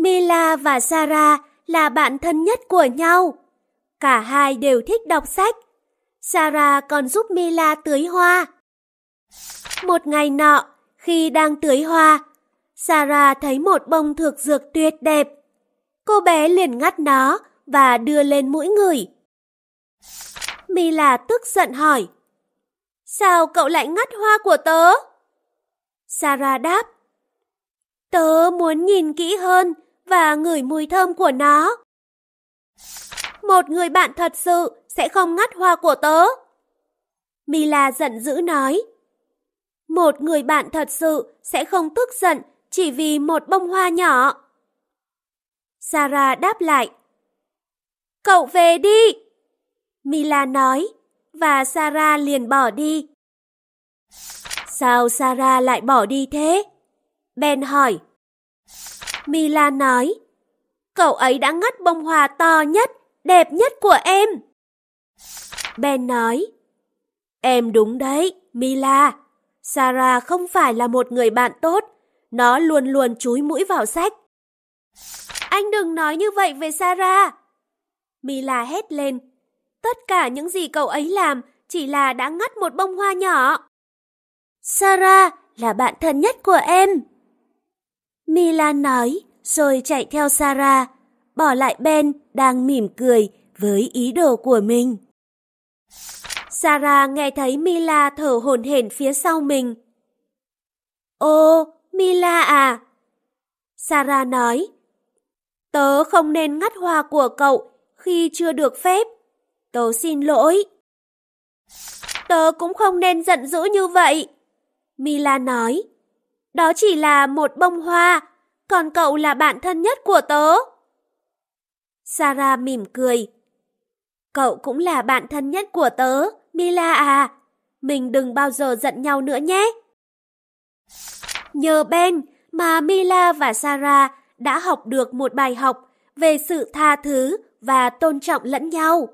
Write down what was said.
Mila và Sarah là bạn thân nhất của nhau. Cả hai đều thích đọc sách. Sarah còn giúp Mila tưới hoa. Một ngày nọ, khi đang tưới hoa, Sarah thấy một bông thực dược tuyệt đẹp. Cô bé liền ngắt nó và đưa lên mũi người. Mila tức giận hỏi, Sao cậu lại ngắt hoa của tớ? Sarah đáp, Tớ muốn nhìn kỹ hơn và ngửi mùi thơm của nó. Một người bạn thật sự sẽ không ngắt hoa của tớ. Mila giận dữ nói. Một người bạn thật sự sẽ không tức giận chỉ vì một bông hoa nhỏ. Sarah đáp lại. Cậu về đi. Mila nói và Sarah liền bỏ đi. Sao Sarah lại bỏ đi thế? Ben hỏi. Mila nói. Cậu ấy đã ngắt bông hoa to nhất, đẹp nhất của em. Ben nói. Em đúng đấy, Mila. Sarah không phải là một người bạn tốt. Nó luôn luôn chúi mũi vào sách. Anh đừng nói như vậy về Sarah. Mila hét lên. Tất cả những gì cậu ấy làm chỉ là đã ngắt một bông hoa nhỏ. Sarah là bạn thân nhất của em. Milan nói, rồi chạy theo Sarah, bỏ lại Ben đang mỉm cười với ý đồ của mình. Sarah nghe thấy Mila thở hổn hển phía sau mình. Ô, Mila à! Sarah nói, tớ không nên ngắt hoa của cậu khi chưa được phép. Tớ xin lỗi. Tớ cũng không nên giận dữ như vậy. Mila nói. Đó chỉ là một bông hoa, còn cậu là bạn thân nhất của tớ. Sarah mỉm cười. Cậu cũng là bạn thân nhất của tớ, Mila à. Mình đừng bao giờ giận nhau nữa nhé. Nhờ Ben mà Mila và Sarah đã học được một bài học về sự tha thứ và tôn trọng lẫn nhau.